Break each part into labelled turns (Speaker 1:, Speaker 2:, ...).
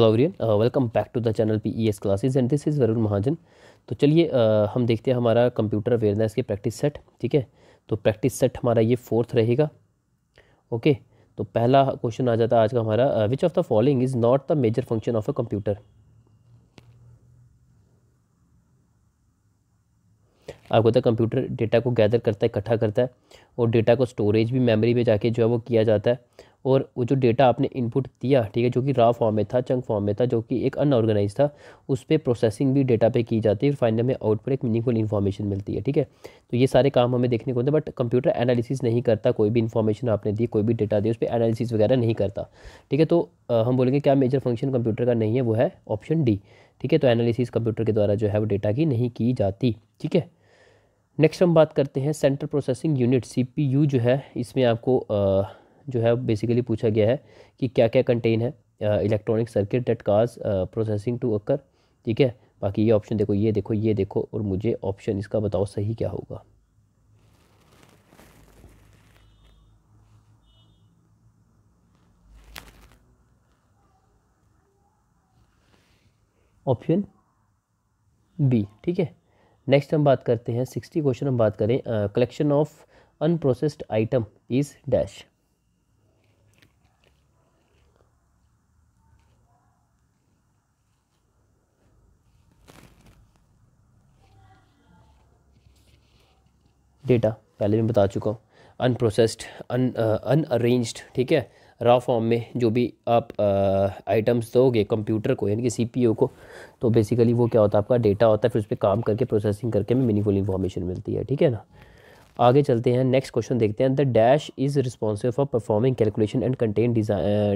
Speaker 1: Hello everyone welcome back to the channel P E S classes and this is Varun Mahajan तो चलिए uh, हम देखते हैं हमारा कंप्यूटर अवेयरनेस के प्रैक्टिस सेट ठीक है तो प्रैक्टिस सेट हमारा ये फोर्थ रहेगा ओके okay? तो पहला क्वेश्चन आ जाता है आज का हमारा which of the following is not the major function of a computer आपको पता है कंप्यूटर डेटा को गैदर करता है इकट्ठा करता है और डेटा को स्टोरेज भी मेमोरी में जाके जो है वो किया जाता है और वो जो डेटा आपने इनपुट दिया ठीक है जो कि रॉ फॉर्म में था चंक फॉर्म में था जो कि एक अनऑर्गेनाइज था उस पर प्रोसेसिंग भी डेटा पे की जाती है फाइनल में आउटपुट एक मीनिंगफुल इन्फॉर्मेशन मिलती है ठीक है तो ये सारे काम हमें देखने को होते हैं बट कंप्यूटर एनालिसिस नहीं करता कोई भी इन्फॉर्मेशन आपने दी कोई भी डेटा दिया उस पर एनालिसिस वगैरह नहीं करता ठीक है तो आ, हम बोलेंगे क्या मेजर फंक्शन कंप्यूटर का नहीं है वो है ऑप्शन डी ठीक है तो एनालिसिस कंप्यूटर के द्वारा जो है वो डेटा की नहीं की जाती ठीक है नेक्स्ट हम बात करते हैं सेंट्रल प्रोसेसिंग यूनिट सी जो है इसमें आपको आ, जो है बेसिकली पूछा गया है कि क्या क्या कंटेन है electronic circuit that cause processing to occur ठीक है बाकी ये ऑप्शन देखो ये देखो ये देखो और मुझे ऑप्शन इसका बताओ सही क्या होगा ऑप्शन बी ठीक है नेक्स्ट हम बात करते हैं सिक्सटी क्वेश्चन हम बात करें collection of unprocessed item is dash data पहले मैं बता चुका हूँ अनप्रोसेस्ड अन अनअरेंज्ड ठीक है रॉ फॉर्म में जो भी आप आइटम्स uh, दोगे कंप्यूटर को यानी कि सीपीयू को तो बेसिकली वो क्या होता है आपका डेटा होता है फिर उस पर काम करके प्रोसेसिंग करके हमें मीनिंगफुल इन्फॉर्मेशन मिलती है ठीक है ना आगे चलते हैं नेक्स्ट क्वेश्चन देखते हैं the dash is responsive for performing calculation and contain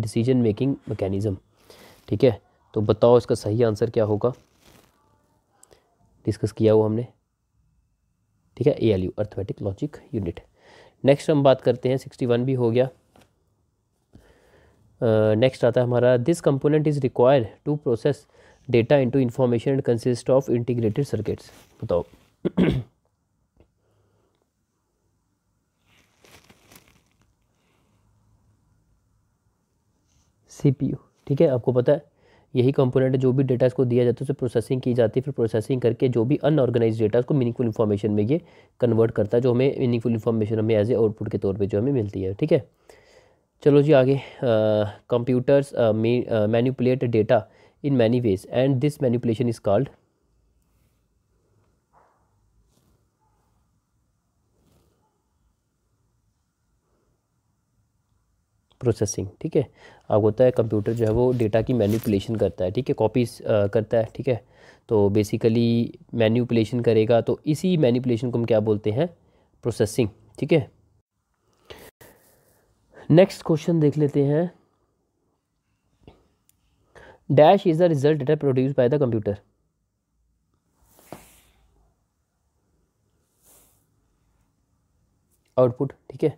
Speaker 1: decision making mechanism ठीक है तो बताओ इसका सही आंसर क्या होगा डिस्कस किया हुआ हमने ठीक है A L U arithmetic logic unit next हम बात करते हैं सिक्सटी वन भी हो गया नेक्स्ट uh, आता है हमारा this component is require to process data into information and consist of integrated circuits बताओ सीपीयू ठीक है आपको पता है यही कंपोनेंट है जो भी डेटा इसको दिया जाता है उसे प्रोसेसिंग की जाती है फिर प्रोसेसिंग करके जो भी अनऑर्गेनाइज डेटा उसको मीनिंगफुल इन्फॉर्मेशन में ये कन्वर्ट करता है जो हमें मीनिंगफुल इन्फॉर्मेशन हमें एज ए आउटपुट के तौर पर जो हमें मिलती है ठीक है चलो जी आगे computers manipulate data in many ways and this manipulation is called processing ठीक है अब होता है कंप्यूटर जो है वो डेटा की मैन्यूपुलेशन करता है ठीक है कॉपीज करता है ठीक है तो बेसिकली मैन्यूपुलेशन करेगा तो इसी मैन्यूपुलेशन को हम क्या बोलते हैं प्रोसेसिंग ठीक है नेक्स्ट क्वेश्चन देख लेते हैं dash is the result data produce by the computer output ठीक है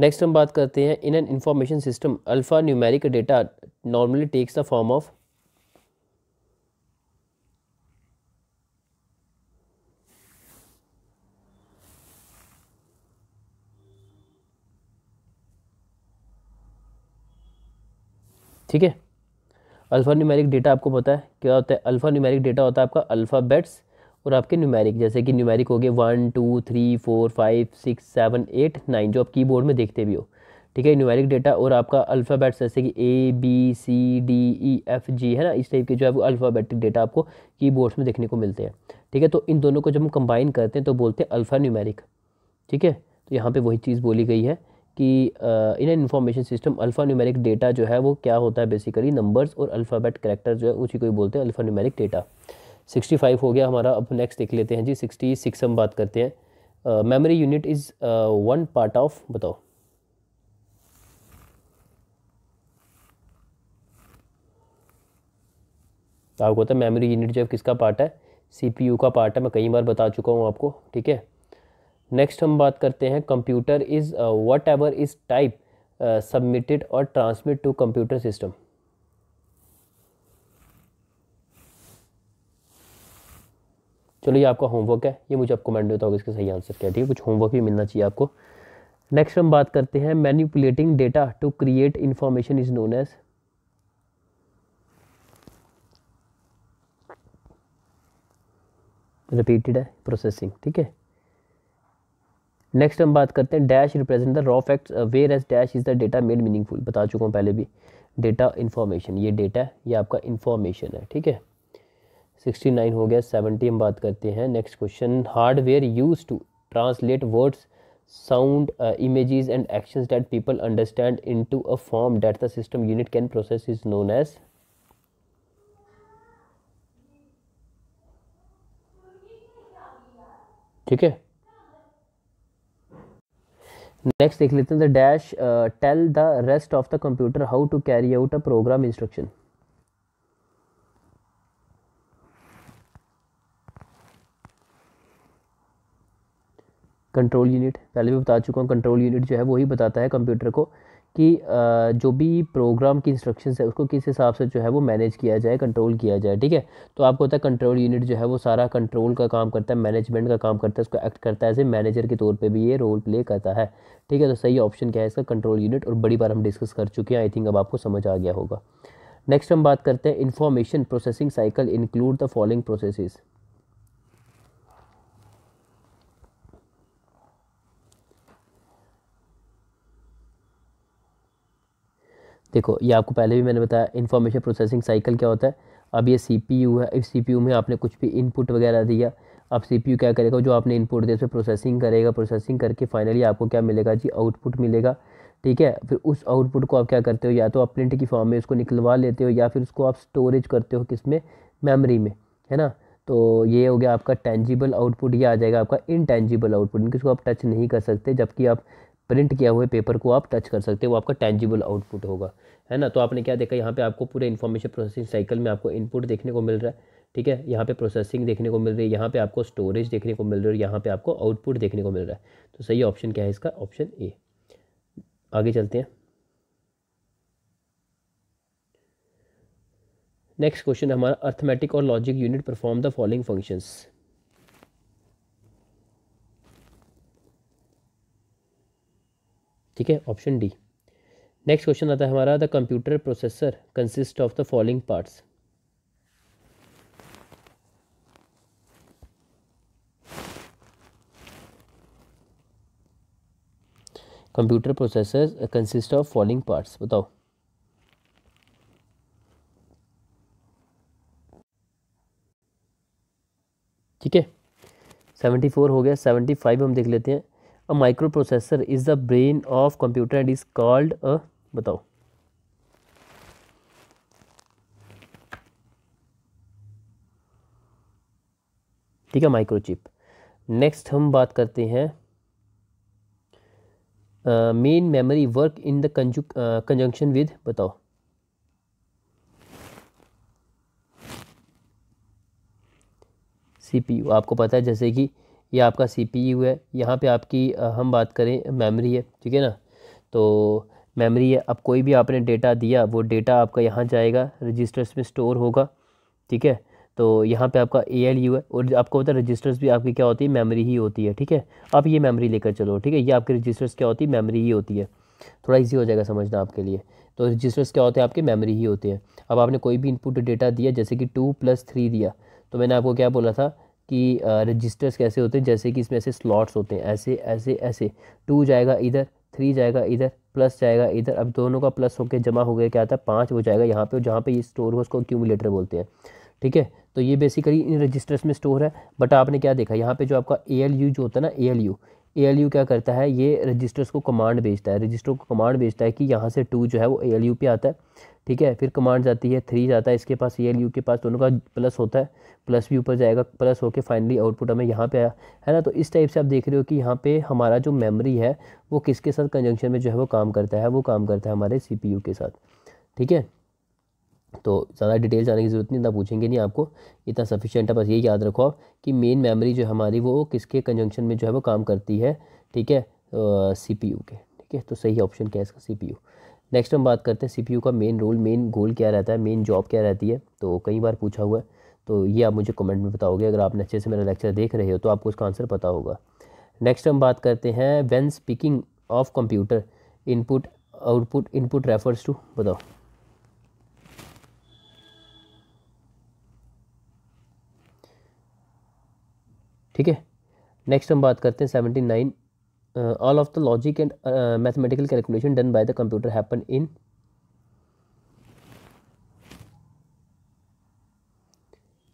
Speaker 1: नेक्स्ट हम बात करते हैं in an information system alpha numeric data normally takes the form of ठीक है अल्फ़ा न्यूमेरिक डेटा आपको पता है क्या होता है अल्फ़ा न्यूमेरिक डेटा होता है आपका अल्फ़ाबेट्स और आपके न्यूमेरिक जैसे कि न्यूमेरिक हो गए one two three four five six seven eight nine जो आप कीबोर्ड में देखते भी हो ठीक है न्यूमेरिक डेटा और आपका अल्फ़ाबेट्स जैसे कि A B C D E F G है ना इस टाइप के जो है वो अल्फ़ाबेटिक डेटा आपको कीबोर्ड्स में देखने को मिलते हैं ठीक है तो इन दोनों को जब हम कंबाइन करते हैं तो बोलते हैं अल्फ़ा न्यूमेरिक ठीक है तो यहाँ पे वही चीज़ बोली गई है कि in information system alpha numeric data जो है वो क्या होता है बेसिकली नंबर्स और अल्फ़ाबेट करेक्टर जो है उसी को ही बोलते हैं alpha numeric data sixty five हो गया हमारा अब नेक्स्ट देख लेते हैं जी सिक्सटी सिक्स हम बात करते हैं memory unit is one part of बताओ आपको होता है मेमोरी यूनिट जो है किसका पार्ट है सीपीयू का पार्ट है मैं कई बार बता चुका हूँ आपको ठीक है नेक्स्ट हम बात करते हैं computer is whatever is type submitted और ट्रांसमिट टू कंप्यूटर सिस्टम चलो ये आपका होमवर्क है ये मुझे आपको कमेंट देता होगा इसका सही आंसर क्या है ठीक है कुछ होमवर्क भी मिलना चाहिए आपको नेक्स्ट हम बात करते हैं manipulating data to create information is known as repeated है प्रोसेसिंग ठीक है नेक्स्ट हम बात करते हैं dash represent the raw facts whereas dash is the data made meaningful बता चुका हूँ पहले भी डेटा इन्फॉर्मेशन ये डेटा है ये आपका इन्फॉर्मेशन है ठीक है सिक्सटी नाइन हो गया सेवेंटी हम बात करते हैं next question hardware use to translate words sound uh, and and actions people understand understand into a form that the system unit can process is known as ठीक है नेक्स्ट देख लेते हैं the dash tell the rest of the computer how to carry out a program instruction control unit पहले भी बता चुका हूँ कंट्रोल यूनिट जो है वही बताता है कंप्यूटर को कि जो भी प्रोग्राम की इंस्ट्रक्शंस है उसको किस हिसाब से जो है वो मैनेज किया जाए कंट्रोल किया जाए ठीक है तो आपको होता है कंट्रोल यूनिट जो है वो सारा कंट्रोल का काम करता है मैनेजमेंट का काम करता है उसको एक्ट करता है एज ए मैनेजर के तौर पे भी ये रोल प्ले करता है ठीक है तो सही ऑप्शन क्या है इसका कंट्रोल यूनिट और बड़ी बार हम डिस्कस कर चुके हैं आई थिंक अब आपको समझ आ गया होगा नेक्स्ट हम बात करते हैं information processing cycle include the following processes देखो ये आपको पहले भी मैंने बताया इन्फॉर्मेशन प्रोसेसिंग साइकिल क्या होता है अब ये सी पी यू है इस सी पी यू में आपने कुछ भी इनपुट वगैरह दिया अब सी पी यू क्या करेगा जो आपने इनपुट दिया उसमें प्रोसेसिंग करेगा प्रोसेसिंग करके फाइनली आपको क्या मिलेगा जी आउटपुट मिलेगा ठीक है फिर उस आउटपुट को आप क्या करते हो या तो आप प्रिंट की फॉर्म में उसको निकलवा लेते हो या फिर उसको आप स्टोरेज करते हो किस में मेमरी में है ना तो ये हो गया आपका टेंजिबल आउटपुट ये आ जाएगा आपका इनटेंजिबल आउटपुट इनको आप टच नहीं कर सकते जबकि आप प्रिंट किया हुए पेपर को आप टच कर सकते हो वो आपका टेंजिबल आउटपुट होगा है ना तो आपने क्या देखा यहाँ पे आपको पूरे इन्फॉर्मेशन प्रोसेसिंग साइकिल में आपको इनपुट देखने को मिल रहा है ठीक है यहाँ पे प्रोसेसिंग देखने को मिल रही है यहाँ पे आपको स्टोरेज देखने को मिल रही है और यहाँ पे आपको आउटपुट देखने को मिल रहा है तो सही ऑप्शन क्या है इसका ऑप्शन ए आगे चलते हैं नेक्स्ट क्वेश्चन हमारा अर्थमेटिक और logic unit perform the following functions ठीक है ऑप्शन डी नेक्स्ट क्वेश्चन आता है हमारा the computer processor consist of the following parts computer processor consist of following parts बताओ ठीक है सेवेंटी फोर हो गया सेवेंटी फाइव हम देख लेते हैं a microprocessor is the brain of computer and is called a बताओ ठीक है माइक्रोचिप नेक्स्ट हम बात करते हैं main memory work in the conjunction with बताओ सीपीयू आपको पता है जैसे कि ये आपका सी पी यू है यहाँ पे आपकी हम बात करें मेमोरी है ठीक है ना तो मेमोरी है अब कोई भी आपने डेटा दिया वो डेटा आपका यहाँ जाएगा रजिस्टर्स में स्टोर होगा ठीक है तो यहाँ पे आपका ए एल यू है और आपको पता है रजिस्टर्स भी आपकी क्या होती है मेमोरी ही होती है ठीक है आप ये मेमोरी लेकर चलो ठीक है ये आपके रजिस्टर्स क्या होती है मेमोरी ही होती है थोड़ा इजी हो जाएगा समझना आपके लिए तो रजिस्टर्स क्या होते हैं आपके मेमोरी ही होते हैं अब आपने कोई भी इनपुट डेटा दिया जैसे कि टू प्लस थ्री दिया तो मैंने आपको क्या बोला था कि रजिस्टर्स कैसे होते हैं जैसे कि इसमें ऐसे स्लॉट्स होते हैं ऐसे ऐसे ऐसे टू जाएगा इधर थ्री जाएगा इधर प्लस जाएगा इधर अब दोनों का प्लस होकर जमा हो गया क्या आता है पाँच वो जाएगा यहाँ पे जहाँ पे ये स्टोर हो उसको क्यूमुलेटर बोलते हैं ठीक है तो ये बेसिकली इन रजिस्टर्स में स्टोर है बट आपने क्या देखा यहाँ पे जो आपका ए एल यू जो होता है ना ए एल यू ए क्या करता है ये रजिस्टर्स को कमांड भेजता है रजिस्टर को कमांड भेजता है कि यहाँ से टू जो है वो ए पे आता है ठीक है फिर कमांड जाती है थ्री जाता है इसके पास ए के पास दोनों का प्लस होता है प्लस भी ऊपर जाएगा प्लस होके फाइनली आउटपुट हमें यहाँ पे आया है ना तो इस टाइप से आप देख रहे हो कि यहाँ पे हमारा जो मेमोरी है वो किसके साथ कंजंक्शन में जो है वो काम करता है वो काम करता है हमारे सी के साथ ठीक है तो ज़्यादा डिटेल जाने की ज़रूरत नहीं इतना पूछेंगे नहीं आपको इतना सफिशेंट है बस ये याद रखो आप कि मेन मेमोरी जो हमारी वो किसके कंजंक्शन में जो है वो काम करती है ठीक है सी पी यू के ठीक है तो सही ऑप्शन क्या है इसका सी पी यू नेक्स्ट हम बात करते हैं सी पी यू का मेन रोल मेन गोल क्या रहता है मेन जॉब क्या रहती है तो कई बार पूछा हुआ है तो ये आप मुझे कमेंट में बताओगे अगर आपने अच्छे से मेरा लेक्चर देख रहे हो तो आपको उसका आंसर पता होगा नेक्स्ट हम बात करते हैं when speaking of computer input output input refers to बताओ ठीक है नेक्स्ट हम बात करते हैं seventy nine all of the logic and mathematical calculation done by the computer happen in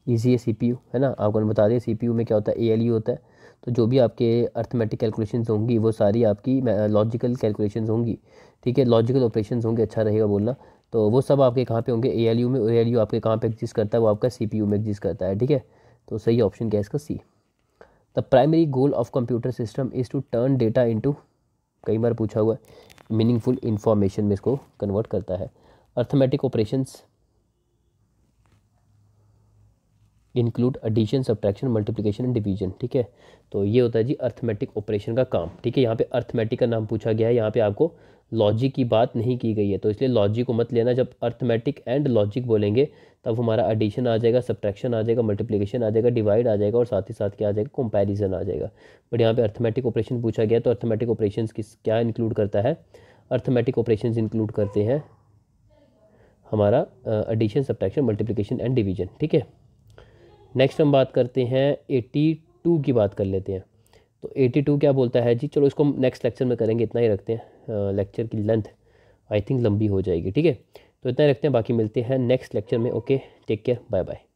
Speaker 1: easy है सी पी यू है ना आपको बता दिया सी पी यू में क्या होता है ए एल यू होता है तो जो भी आपके अर्थमेटिक कैलकुलेशन होंगी वो सारी आपकी लॉजिकल uh, कैलकुलेशन होंगी ठीक है लॉजिकल ऑपरेशन होंगे अच्छा रहेगा बोलना तो वो सब आपके कहाँ पे होंगे ए एल यू में ए एल यू आपके कहाँ पे एग्जिस्ट करता है वो आपका सी पी यू में एग्जिस्ट करता है ठीक है तो सही ऑप्शन क्या है इसका C the primary goal of computer system is to turn data into कई बार पूछा हुआ है मीनिंगफुल इंफॉर्मेशन में इसको कन्वर्ट करता है arithmetic operations include addition subtraction multiplication and division ठीक है तो ये होता है जी अर्थमेटिक ऑपरेशन का काम ठीक है यहाँ पे अर्थमेटिक का नाम पूछा गया है यहाँ पे आपको लॉजिक की बात नहीं की गई है तो इसलिए लॉजिक को मत लेना जब अर्थमेटिक एंड लॉजिक बोलेंगे तब हमारा एडिशन आ जाएगा सब्ट्रैक्शन आ जाएगा मल्टीप्लिकेशन आ जाएगा डिवाइड आ जाएगा और साथ ही साथ क्या आ जाएगा कंपैरिजन आ जाएगा बट यहाँ पे अर्थमेटिक ऑपरेशन पूछा गया तो अर्थमेटिक ऑपरेशन किस क्या इंक्लूड करता है अर्थमेटिक ऑपरेशन इंक्लूड करते हैं हमारा addition subtraction multiplication and division ठीक है नेक्स्ट हम बात करते हैं एट्टी टू की बात कर लेते हैं तो एटी टू क्या बोलता है जी चलो इसको हम नेक्स्ट लेक्चर में करेंगे इतना ही रखते हैं लेक्चर की लेंथ आई थिंक लंबी हो जाएगी ठीक है तो इतना रखते हैं बाकी मिलते हैं नेक्स्ट लेक्चर में okay take care bye bye